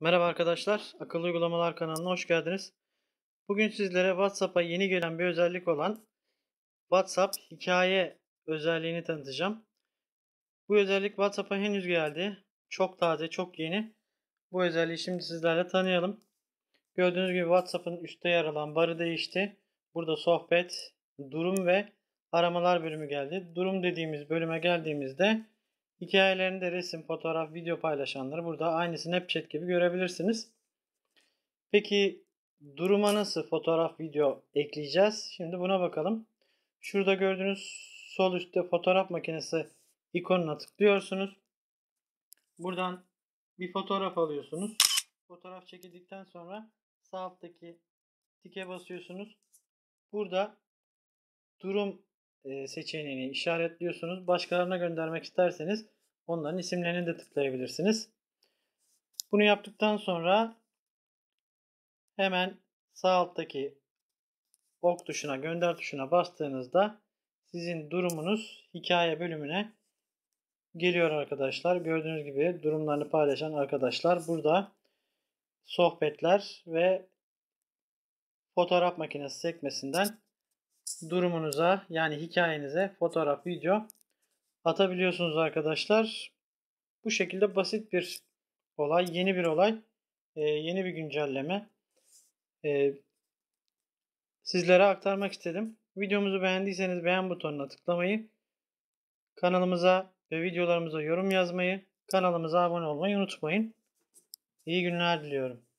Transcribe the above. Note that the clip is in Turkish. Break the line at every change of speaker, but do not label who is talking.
Merhaba arkadaşlar, Akıllı Uygulamalar kanalına hoş geldiniz. Bugün sizlere WhatsApp'a yeni gelen bir özellik olan WhatsApp hikaye özelliğini tanıtacağım. Bu özellik WhatsApp'a henüz geldi. Çok taze, çok yeni. Bu özelliği şimdi sizlerle tanıyalım. Gördüğünüz gibi WhatsApp'ın üstte yer alan barı değişti. Burada sohbet, durum ve aramalar bölümü geldi. Durum dediğimiz bölüme geldiğimizde Hikayelerinde resim, fotoğraf, video paylaşanları burada aynı Snapchat gibi görebilirsiniz. Peki duruma nasıl fotoğraf, video ekleyeceğiz? Şimdi buna bakalım. Şurada gördüğünüz sol üstte fotoğraf makinesi ikonuna tıklıyorsunuz. Buradan bir fotoğraf alıyorsunuz. Fotoğraf çekildikten sonra sağ alttaki tike basıyorsunuz. Burada durum e, seçeneğini işaretliyorsunuz. Başkalarına göndermek isterseniz Onların isimlerini de tıklayabilirsiniz. Bunu yaptıktan sonra hemen sağ alttaki ok tuşuna, gönder tuşuna bastığınızda sizin durumunuz hikaye bölümüne geliyor arkadaşlar. Gördüğünüz gibi durumlarını paylaşan arkadaşlar burada sohbetler ve fotoğraf makinesi sekmesinden durumunuza yani hikayenize fotoğraf, video atabiliyorsunuz arkadaşlar. Bu şekilde basit bir olay, yeni bir olay, e, yeni bir güncelleme. E, sizlere aktarmak istedim. Videomuzu beğendiyseniz beğen butonuna tıklamayı, kanalımıza ve videolarımıza yorum yazmayı, kanalımıza abone olmayı unutmayın. İyi günler diliyorum.